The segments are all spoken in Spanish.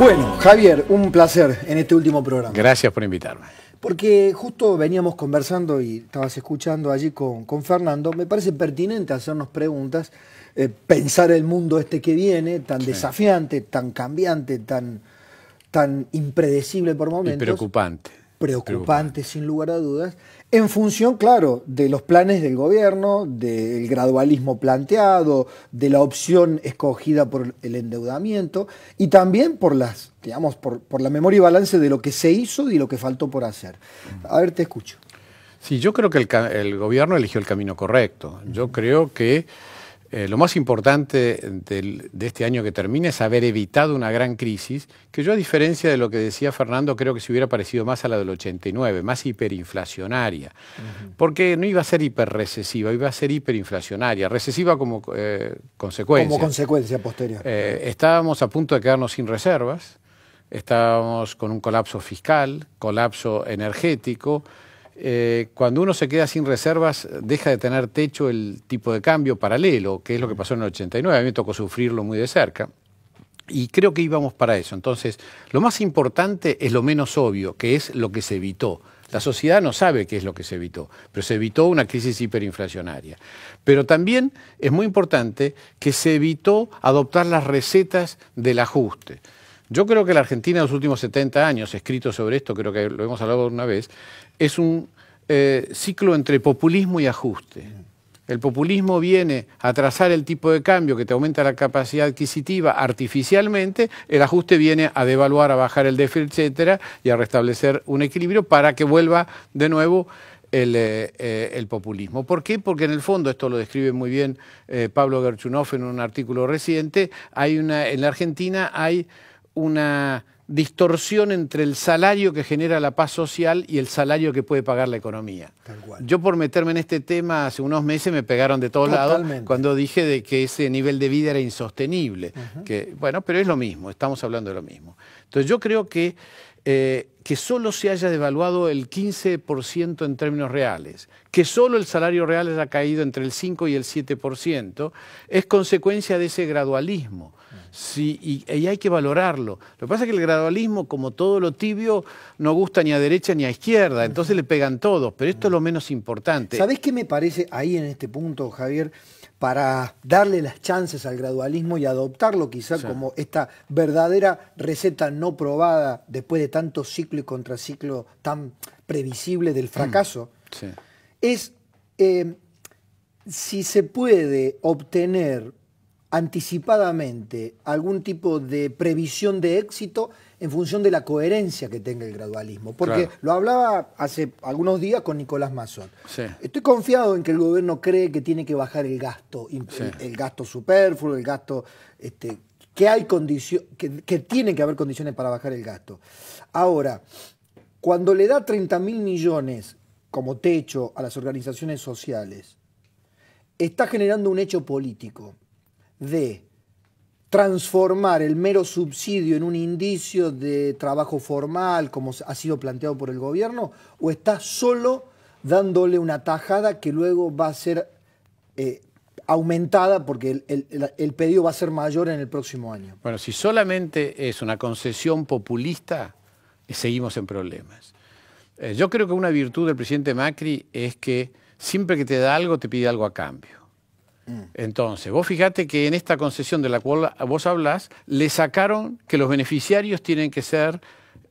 Bueno, Javier, un placer en este último programa. Gracias por invitarme. Porque justo veníamos conversando y estabas escuchando allí con, Fernando, me parece pertinente hacernos preguntas, eh, pensar el mundo este que viene, tan desafiante, tan cambiante, tan, tan impredecible por momentos. preocupante preocupante, sin lugar a dudas, en función, claro, de los planes del gobierno, del gradualismo planteado, de la opción escogida por el endeudamiento y también por las, digamos, por, la memoria y balance de lo que se hizo y lo que faltó por hacer. A ver, te escucho. Sí, yo creo que el gobierno eligió el camino correcto. Yo creo que eh, lo más importante de este año que termina es haber evitado una gran crisis, que yo a diferencia de lo que decía Fernando, creo que se hubiera parecido más a la del 89, más hiperinflacionaria, porque no iba a ser hiperrecesiva, iba a ser hiperinflacionaria, recesiva como eh, consecuencia. Como consecuencia posterior. Eh, estábamos a punto de quedarnos sin reservas, estábamos con un colapso fiscal, colapso energético eh, cuando uno se queda sin reservas, deja de tener techo el tipo de cambio paralelo, que es lo que pasó en el 89. A mí me tocó sufrirlo muy de cerca. Y creo que íbamos para eso. Entonces, lo más importante es lo menos obvio, que es lo que se evitó. La sociedad no sabe qué es lo que se evitó, pero se evitó una crisis hiperinflacionaria. Pero también es muy importante que se evitó adoptar las recetas del ajuste. Yo creo que la Argentina en los últimos 70 años, escrito sobre esto, creo que lo hemos hablado una vez, es un eh, ciclo entre populismo y ajuste. El populismo viene a trazar el tipo de cambio que te aumenta la capacidad adquisitiva artificialmente, el ajuste viene a devaluar, a bajar el déficit, etcétera, y a restablecer un equilibrio para que vuelva de nuevo el, eh, populismo. ¿Por qué? Porque en el fondo, esto lo describe muy bien eh, Pablo Gerchunov en un artículo reciente, hay una, en la Argentina hay una distorsión entre el salario que genera la paz social y el salario que puede pagar la economía. Yo por meterme en este tema hace unos meses me pegaron de todos lados cuando dije de que ese nivel de vida era insostenible. que, bueno, pero es lo mismo, estamos hablando de lo mismo. Entonces yo creo que eh, que solo se haya devaluado el 15% en términos reales, que solo el salario real haya caído entre el 5 y el 7%, es consecuencia de ese gradualismo. y, y, hay que valorarlo. Lo que pasa es que el gradualismo, como todo lo tibio, no gusta ni a derecha ni a izquierda, entonces le pegan todos, pero esto es lo menos importante. ¿Sabés qué me parece ahí en este punto, Javier? para darle las chances al gradualismo y adoptarlo quizás como esta verdadera receta no probada después de tanto ciclo y contraciclo tan previsible del mm. fracaso, es eh, si se puede obtener anticipadamente algún tipo de previsión de éxito en función de la coherencia que tenga el gradualismo. Porque lo hablaba hace algunos días con Nicolás Masson. Estoy confiado en que el gobierno cree que tiene que bajar el gasto, el, gasto superfluo, el gasto este, que hay que tiene que haber condiciones para bajar el gasto. Ahora, cuando le da 30 mil millones como techo a las organizaciones sociales, está generando un hecho político de transformar el mero subsidio en un indicio de trabajo formal, como ha sido planteado por el gobierno, o está solo dándole una tajada que luego va a ser eh, aumentada porque el, pedido va a ser mayor en el próximo año? Bueno, si solamente es una concesión populista, seguimos en problemas. Eh, yo creo que una virtud del presidente Macri es que siempre que te da algo, te pide algo a cambio. Mm. Entonces, vos fijate que en esta concesión de la cual vos hablás, le sacaron que los beneficiarios tienen que ser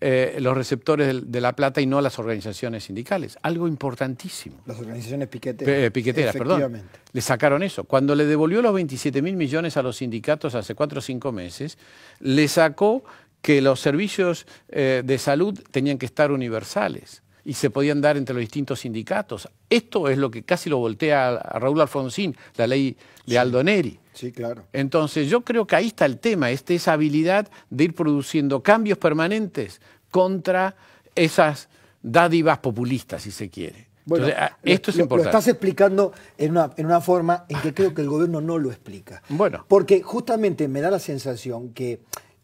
eh, los receptores de, la plata y no las organizaciones sindicales. Algo importantísimo. Las organizaciones piqueteras. Eh, piqueteras, perdón. Le sacaron eso. Cuando le devolvió los 27 mil millones a los sindicatos hace cuatro o cinco meses, le sacó que los servicios eh, de salud tenían que estar universales y se podían dar entre los distintos sindicatos. Esto es lo que casi lo voltea a Raúl Alfonsín, la ley de Aldo Neri. Sí, claro. Entonces yo creo que ahí está el tema, este, esa habilidad de ir produciendo cambios permanentes contra esas dádivas populistas, si se quiere. esto es importante. Lo estás explicando en una, en una forma en que creo que el gobierno no lo explica. Bueno. Porque justamente me da la sensación que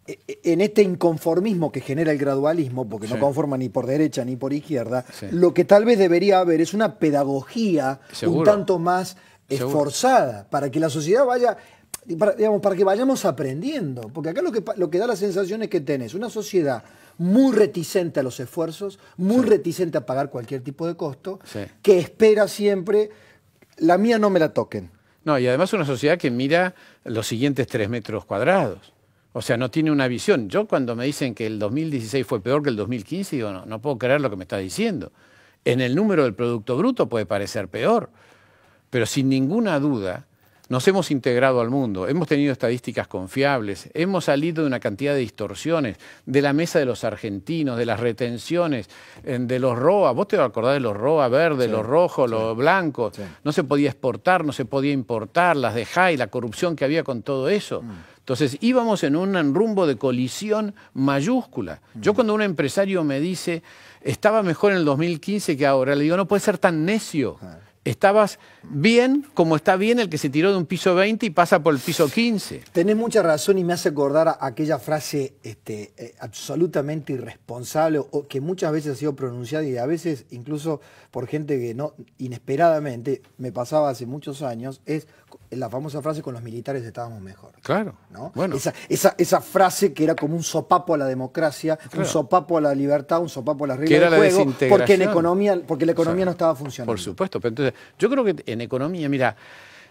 e-, en este inconformismo que genera el gradualismo, porque no conforma ni por derecha ni por izquierda, lo que tal vez debería haber es una pedagogía un tanto más esforzada para que la sociedad vaya, digamos, para que vayamos aprendiendo. Porque acá lo que, da la sensación es que tenés una sociedad muy reticente a los esfuerzos, muy reticente a pagar cualquier tipo de costo, que espera siempre, la mía no me la toquen. No, y además una sociedad que mira los siguientes tres metros cuadrados. O sea, no tiene una visión. Yo cuando me dicen que el 2016 fue peor que el 2015, digo, no, no puedo creer lo que me está diciendo. En el número del Producto Bruto puede parecer peor, pero sin ninguna duda, nos hemos integrado al mundo, hemos tenido estadísticas confiables, hemos salido de una cantidad de distorsiones, de la mesa de los argentinos, de las retenciones, eh, de los ROA. Vos te acordás de los ROA verdes, los rojos, los blancos. No se podía exportar, no se podía importar, las de y la corrupción que había con todo eso. Mm. Entonces íbamos en un rumbo de colisión mayúscula. Mm. Yo cuando un empresario me dice, estaba mejor en el 2015 que ahora, le digo, no puede ser tan necio estabas bien como está bien el que se tiró de un piso 20 y pasa por el piso 15. Tenés mucha razón y me hace acordar aquella frase este, eh, absolutamente irresponsable que muchas veces ha sido pronunciada y a veces incluso por gente que no inesperadamente me pasaba hace muchos años, es la famosa frase con los militares estábamos mejor. Claro. Esa, frase que era como un sopapo a la democracia, un sopapo a la libertad, un sopapo a las reglas del juego, la porque en economía, porque la economía no estaba funcionando. Por supuesto, pero entonces, yo creo que en economía, mira,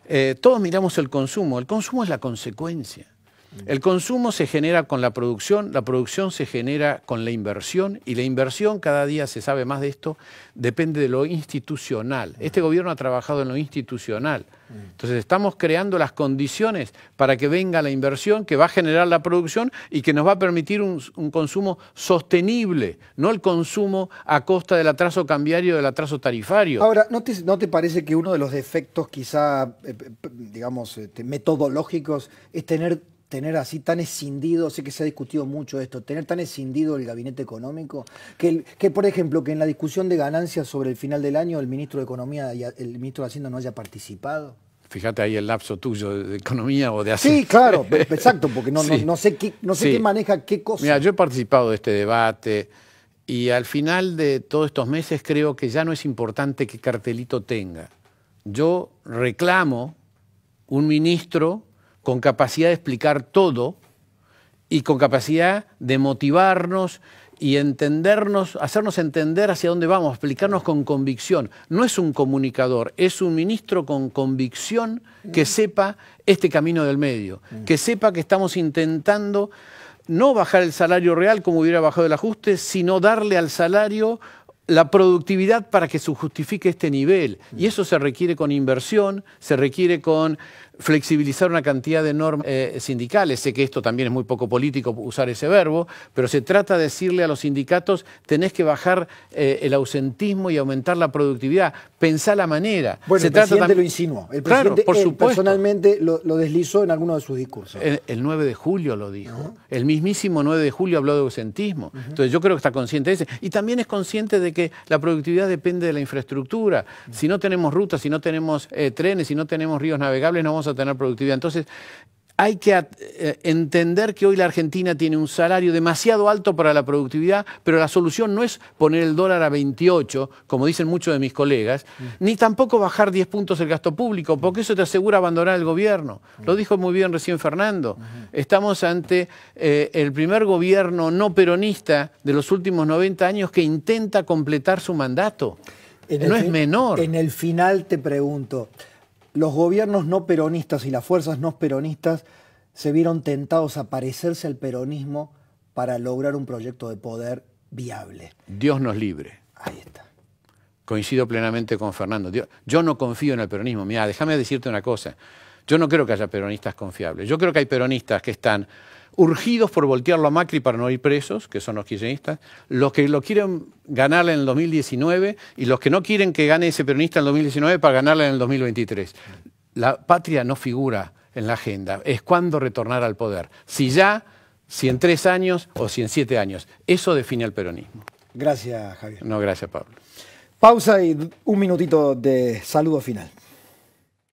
eh, todos miramos el consumo, el consumo es la consecuencia. Mm. El consumo se genera con la producción, la producción se genera con la inversión y la inversión, cada día se sabe más de esto, depende de lo institucional. Mm. Este gobierno ha trabajado en lo institucional. Mm. Entonces estamos creando las condiciones para que venga la inversión que va a generar la producción y que nos va a permitir un, consumo sostenible, no el consumo a costa del atraso cambiario, del atraso tarifario. Ahora, ¿no te, parece que uno de los defectos quizá, eh, eh, digamos, este, metodológicos es tener tener así tan escindido, sé que se ha discutido mucho esto, tener tan escindido el gabinete económico, que, que por ejemplo, que en la discusión de ganancias sobre el final del año el ministro de Economía el ministro de Hacienda no haya participado? Fíjate ahí el lapso tuyo de economía o de Hacienda. Sí, claro, exacto, porque no, sé, qué, no sé qué maneja qué cosa. Mira, yo he participado de este debate y al final de todos estos meses creo que ya no es importante qué cartelito tenga. Yo reclamo un ministro con capacidad de explicar todo y con capacidad de motivarnos y entendernos, hacernos entender hacia dónde vamos, explicarnos con convicción. No es un comunicador, es un ministro con convicción que mm. sepa este camino del medio, mm. que sepa que estamos intentando no bajar el salario real como hubiera bajado el ajuste, sino darle al salario la productividad para que se justifique este nivel. Y mm. eso se requiere con inversión, se requiere con flexibilizar una cantidad de normas eh, sindicales. Sé que esto también es muy poco político usar ese verbo, pero se trata de decirle a los sindicatos, tenés que bajar eh, el ausentismo y aumentar la productividad. Pensá la manera. el presidente lo insinuó. El presidente, personalmente lo, deslizó en alguno de sus discursos. El, 9 de julio lo dijo. El mismísimo 9 de julio habló de ausentismo. Entonces yo creo que está consciente de eso. Y también es consciente de que la productividad depende de la infraestructura. Si no tenemos rutas, si no tenemos eh, trenes, si no tenemos ríos navegables, no vamos a tener productividad. Entonces, hay que eh, entender que hoy la Argentina tiene un salario demasiado alto para la productividad, pero la solución no es poner el dólar a 28, como dicen muchos de mis colegas, ni tampoco bajar 10 puntos el gasto público, porque eso te asegura abandonar el gobierno. Lo dijo muy bien recién Fernando. Estamos ante eh, el primer gobierno no peronista de los últimos 90 años que intenta completar su mandato. no es menor. En el final te pregunto los gobiernos no peronistas y las fuerzas no peronistas se vieron tentados a parecerse al peronismo para lograr un proyecto de poder viable. Dios nos libre. Ahí está. Coincido plenamente con Fernando. yo no confío en el peronismo. Mira, déjame decirte una cosa. Yo no creo que haya peronistas confiables. Yo creo que hay peronistas que están urgidos por voltearlo a Macri para no ir presos, que son los kirchneristas, los que lo quieren ganar en el 2019 y los que no quieren que gane ese peronista en el 2019 para ganarla en el 2023. La patria no figura en la agenda, es cuándo retornar al poder, si ya, si en tres años o si en siete años. Eso define el peronismo. Gracias, Javier. No, gracias, Pablo. Pausa y un minutito de saludo final.